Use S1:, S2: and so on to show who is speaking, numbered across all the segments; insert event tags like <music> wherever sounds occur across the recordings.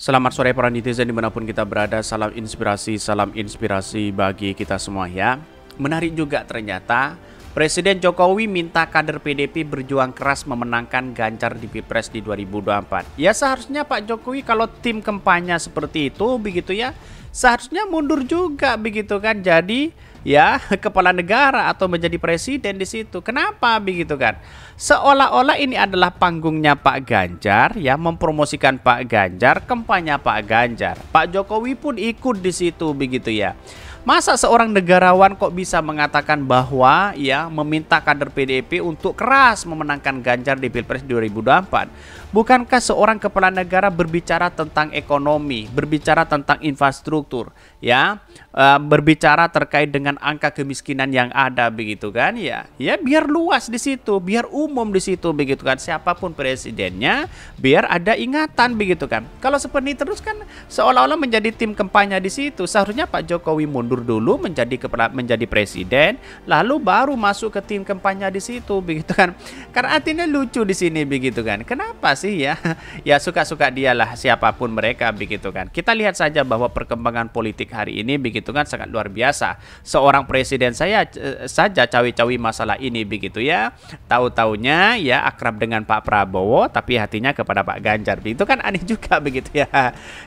S1: Selamat sore para netizen dimanapun kita berada Salam inspirasi, salam inspirasi bagi kita semua ya Menarik juga ternyata Presiden Jokowi minta kader PDP berjuang keras memenangkan Ganjar di Pilpres di 2024. Ya seharusnya Pak Jokowi kalau tim kampanye seperti itu begitu ya, seharusnya mundur juga begitu kan. Jadi ya <laughs> kepala negara atau menjadi presiden di situ. Kenapa begitu kan? Seolah-olah ini adalah panggungnya Pak Ganjar ya mempromosikan Pak Ganjar, kampanye Pak Ganjar. Pak Jokowi pun ikut di situ begitu ya. Masa seorang negarawan kok bisa mengatakan bahwa ya meminta kader PDIP untuk keras memenangkan Ganjar di Pilpres 2024? Bukankah seorang kepala negara berbicara tentang ekonomi, berbicara tentang infrastruktur, ya, e, berbicara terkait dengan angka kemiskinan yang ada begitu kan? Ya, ya biar luas di situ, biar umum di situ begitu kan. Siapapun presidennya, biar ada ingatan begitu kan. Kalau seperti terus kan seolah-olah menjadi tim kampanye di situ. Seharusnya Pak Jokowi mundur dulu menjadi kepala menjadi presiden, lalu baru masuk ke tim kampanye di situ begitu kan. Karena artinya lucu di sini begitu kan. Kenapa? sih ya. <laughs> Ya suka-suka dialah siapapun mereka begitu kan. Kita lihat saja bahwa perkembangan politik hari ini begitu kan sangat luar biasa. Seorang presiden saya eh, saja cawi-cawi masalah ini begitu ya. Tahu-taunya ya akrab dengan Pak Prabowo tapi hatinya kepada Pak Ganjar. begitu kan aneh juga <laughs> begitu ya.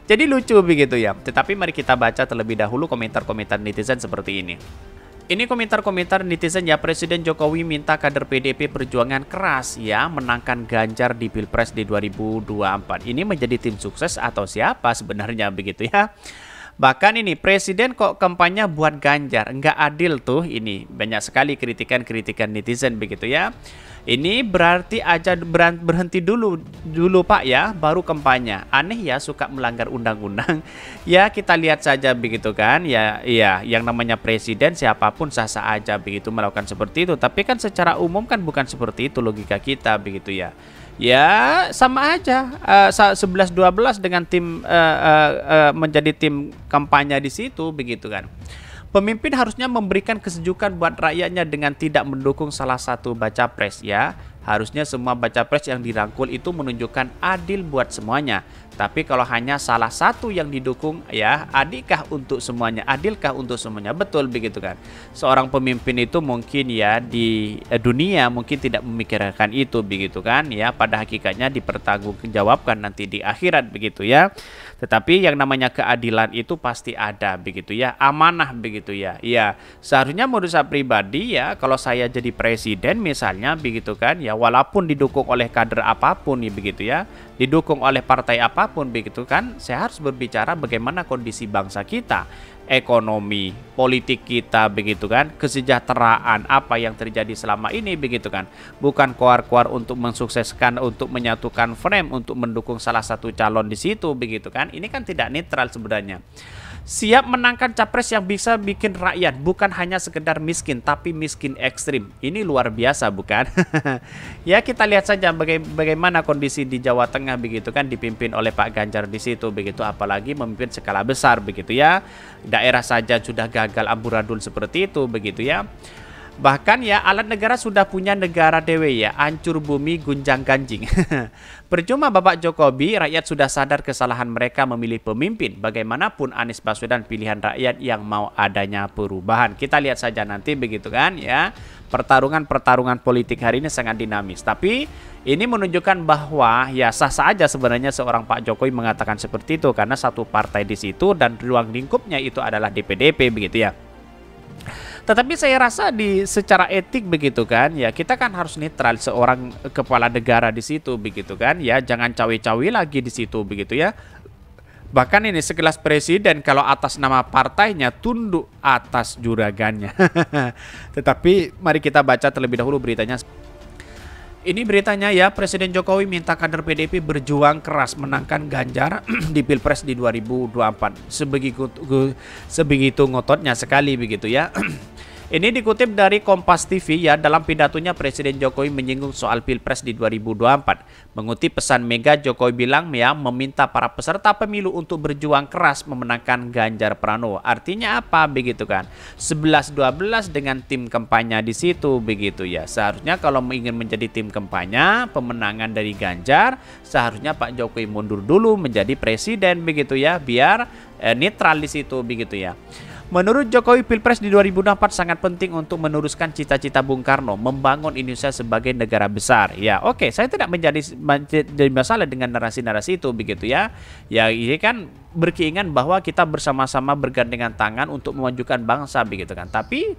S1: Jadi lucu begitu ya. Tetapi mari kita baca terlebih dahulu komentar-komentar netizen seperti ini. Ini komentar-komentar netizen ya Presiden Jokowi minta kader PDP perjuangan keras ya menangkan Ganjar di Pilpres di 2024. Ini menjadi tim sukses atau siapa sebenarnya begitu ya. Bahkan ini presiden kok kampanye buat Ganjar, nggak adil tuh ini. Banyak sekali kritikan-kritikan netizen begitu ya. Ini berarti aja berhenti dulu dulu Pak ya, baru kampanye. Aneh ya suka melanggar undang-undang. <laughs> ya kita lihat saja begitu kan. Ya iya, yang namanya presiden siapapun sah-sah aja begitu melakukan seperti itu. Tapi kan secara umum kan bukan seperti itu logika kita begitu ya ya sama aja eh, sebelas dua belas dengan tim uh, uh, uh, menjadi tim kampanye di situ begitu kan. Pemimpin harusnya memberikan kesejukan buat rakyatnya dengan tidak mendukung salah satu baca pres ya. Harusnya semua baca pres yang dirangkul itu menunjukkan adil buat semuanya. Tapi kalau hanya salah satu yang didukung, ya adikah untuk semuanya? Adilkah untuk semuanya? Betul begitu kan? Seorang pemimpin itu mungkin ya di eh, dunia mungkin tidak memikirkan itu begitu kan? Ya pada hakikatnya dipertanggungjawabkan nanti di akhirat begitu ya. Tetapi yang namanya keadilan itu pasti ada begitu ya, amanah begitu ya. ya seharusnya menurut saya pribadi ya kalau saya jadi presiden misalnya begitu kan ya walaupun didukung oleh kader apapun nih begitu ya, didukung oleh partai apapun begitu kan, saya harus berbicara bagaimana kondisi bangsa kita ekonomi, politik kita begitu kan, kesejahteraan apa yang terjadi selama ini begitu kan. Bukan koar-koar untuk mensukseskan, untuk menyatukan frame, untuk mendukung salah satu calon di situ begitu kan. Ini kan tidak netral sebenarnya siap menangkan capres yang bisa bikin rakyat bukan hanya sekedar miskin tapi miskin ekstrim. Ini luar biasa bukan? <laughs> ya kita lihat saja baga bagaimana kondisi di Jawa Tengah begitu kan dipimpin oleh Pak Ganjar di situ begitu apalagi memimpin skala besar begitu ya. Daerah saja sudah gagal amburadul seperti itu begitu ya. Bahkan ya alat negara sudah punya negara dewe ya, hancur bumi gunjang ganjing. <laughs> Percuma Bapak Jokowi, rakyat sudah sadar kesalahan mereka memilih pemimpin. Bagaimanapun Anies Baswedan pilihan rakyat yang mau adanya perubahan. Kita lihat saja nanti begitu kan ya. Pertarungan-pertarungan politik hari ini sangat dinamis. Tapi ini menunjukkan bahwa ya sah saja sebenarnya seorang Pak Jokowi mengatakan seperti itu karena satu partai di situ dan ruang lingkupnya itu adalah DPDP begitu ya. Tetapi saya rasa di secara etik begitu kan, ya kita kan harus netral seorang kepala negara di situ begitu kan, ya jangan cawe-cawe lagi di situ begitu ya. Bahkan ini sekelas presiden kalau atas nama partainya tunduk atas juragannya. <laughs> Tetapi mari kita baca terlebih dahulu beritanya. Ini beritanya ya, Presiden Jokowi minta kader PDP berjuang keras menangkan Ganjar <clears throat> di Pilpres di 2024. Sebegitu sebegitu ngototnya sekali begitu ya. <clears throat> Ini dikutip dari Kompas TV ya dalam pidatonya Presiden Jokowi menyinggung soal Pilpres di 2024. Mengutip pesan Mega, Jokowi bilang ya meminta para peserta pemilu untuk berjuang keras memenangkan Ganjar Pranowo. Artinya apa begitu kan? 11-12 dengan tim kampanye di situ begitu ya. Seharusnya kalau ingin menjadi tim kampanye pemenangan dari Ganjar, seharusnya Pak Jokowi mundur dulu menjadi presiden begitu ya biar eh, netral di situ begitu ya. Menurut Jokowi, Pilpres di 2004 sangat penting untuk meneruskan cita-cita Bung Karno membangun Indonesia sebagai negara besar. Ya, oke, okay, saya tidak menjadi masalah dengan narasi-narasi itu begitu ya. Ya, ini kan berkeinginan bahwa kita bersama-sama bergandengan tangan untuk memajukan bangsa begitu kan. Tapi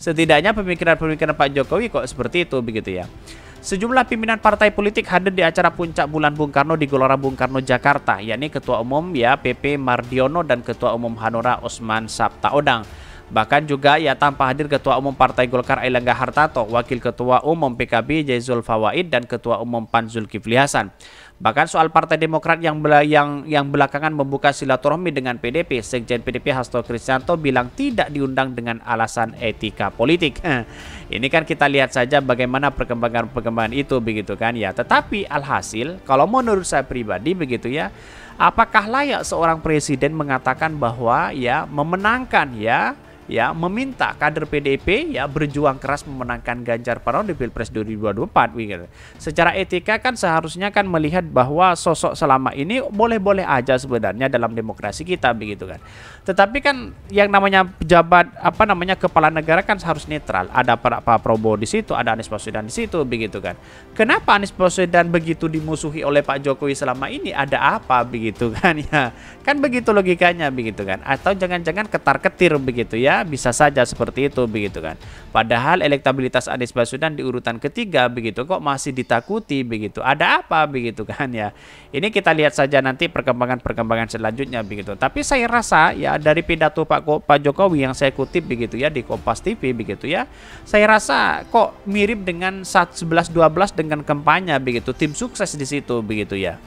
S1: setidaknya pemikiran-pemikiran Pak Jokowi kok seperti itu begitu ya. Sejumlah pimpinan partai politik hadir di acara puncak bulan Bung Karno di Gelora Bung Karno Jakarta, yakni Ketua Umum ya PP Mardiono dan Ketua Umum Hanura Osman Sabtaodang. Bahkan juga ya, tanpa hadir Ketua Umum Partai Golkar Ailangga Hartato Wakil Ketua Umum PKB Jaisul Fawaid dan Ketua Umum Pan Zulkifli Hasan. Bahkan soal Partai Demokrat yang bela yang yang belakangan membuka silaturahmi dengan PDP, Sekjen PDP Hasto Kristianto bilang tidak diundang dengan alasan etika politik. Eh, ini kan kita lihat saja bagaimana perkembangan-perkembangan itu begitu kan ya. Tetapi alhasil kalau menurut saya pribadi begitu ya, apakah layak seorang presiden mengatakan bahwa ya memenangkan ya ya meminta kader PDIP ya berjuang keras memenangkan Ganjar Pranowo di Pilpres 2024 Wih, gitu. Secara etika kan seharusnya kan melihat bahwa sosok selama ini boleh-boleh aja sebenarnya dalam demokrasi kita begitu kan. Tetapi kan yang namanya pejabat apa namanya kepala negara kan harus netral. Ada Pak Prabowo di situ, ada Anies Baswedan di situ begitu kan. Kenapa Anies Baswedan begitu dimusuhi oleh Pak Jokowi selama ini? Ada apa begitu kan <laughs> ya? Kan begitu logikanya begitu kan. Atau jangan-jangan ketar-ketir begitu ya bisa saja seperti itu begitu kan. Padahal elektabilitas Anies Baswedan di urutan ketiga begitu kok masih ditakuti begitu. Ada apa begitu kan ya. Ini kita lihat saja nanti perkembangan-perkembangan selanjutnya begitu. Tapi saya rasa ya dari pidato Pak Pak Jokowi yang saya kutip begitu ya di Kompas TV begitu ya. Saya rasa kok mirip dengan saat 11 12 dengan kampanye begitu. Tim sukses di situ begitu ya.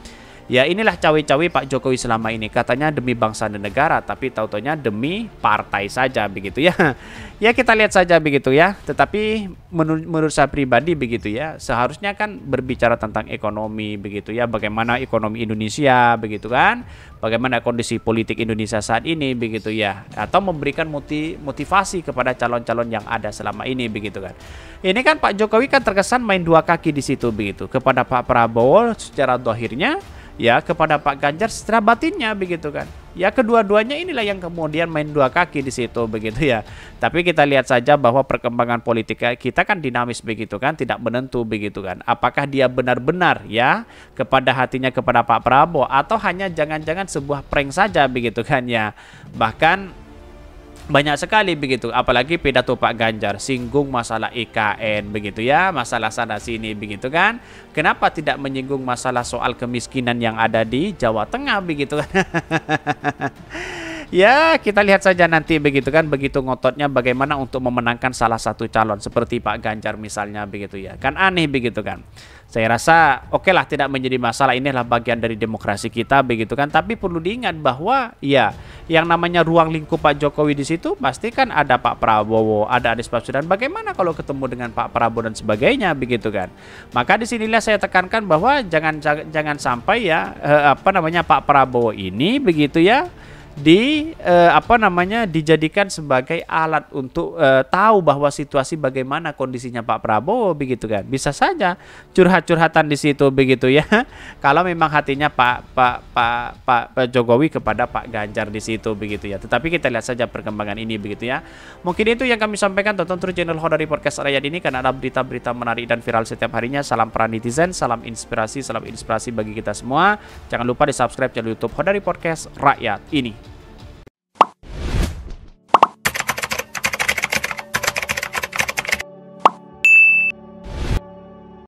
S1: Ya inilah cawe-cawe Pak Jokowi selama ini katanya demi bangsa dan negara tapi tautonya demi partai saja begitu ya. <laughs> Ya kita lihat saja begitu ya. Tetapi menurut, menurut saya pribadi begitu ya seharusnya kan berbicara tentang ekonomi begitu ya bagaimana ekonomi Indonesia begitu kan. Bagaimana kondisi politik Indonesia saat ini begitu ya atau memberikan motivasi kepada calon-calon yang ada selama ini begitu kan. Ini kan Pak Jokowi kan terkesan main dua kaki di situ begitu kepada Pak Prabowo secara dohirnya ya kepada Pak Ganjar secara batinnya begitu kan. Ya kedua-duanya inilah yang kemudian main dua kaki di situ begitu ya. Tapi kita lihat saja bahwa perkembangan politik kita kan dinamis begitu kan, tidak menentu begitu kan. Apakah dia benar-benar ya kepada hatinya kepada Pak Prabowo atau hanya jangan-jangan sebuah prank saja begitu kan ya. Bahkan banyak sekali begitu apalagi pidato Pak Ganjar singgung masalah IKN begitu ya masalah sana sini begitu kan kenapa tidak menyinggung masalah soal kemiskinan yang ada di Jawa Tengah begitu kan <laughs> ya kita lihat saja nanti begitu kan begitu ngototnya bagaimana untuk memenangkan salah satu calon seperti Pak Ganjar misalnya begitu ya kan aneh begitu kan saya rasa oke lah tidak menjadi masalah ini adalah bagian dari demokrasi kita begitu kan tapi perlu diingat bahwa ya yang namanya ruang lingkup Pak Jokowi di situ pasti kan ada Pak Prabowo ada Anies Baswedan bagaimana kalau ketemu dengan Pak Prabowo dan sebagainya begitu kan maka di disinilah saya tekankan bahwa jangan jangan sampai ya eh, apa namanya Pak Prabowo ini begitu ya di uh, apa namanya dijadikan sebagai alat untuk uh, tahu bahwa situasi bagaimana kondisinya Pak Prabowo begitu kan. Bisa saja curhat-curhatan di situ begitu ya. <laughs> Kalau memang hatinya Pak Pak Pak Pak, Pak Jokowi kepada Pak Ganjar di situ begitu ya. Tetapi kita lihat saja perkembangan ini begitu ya. Mungkin itu yang kami sampaikan tonton terus channel Hodari Podcast Rakyat ini karena ada berita-berita menarik dan viral setiap harinya. Salam para netizen, salam inspirasi, salam inspirasi bagi kita semua. Jangan lupa di-subscribe channel YouTube Hodari Podcast Rakyat ini.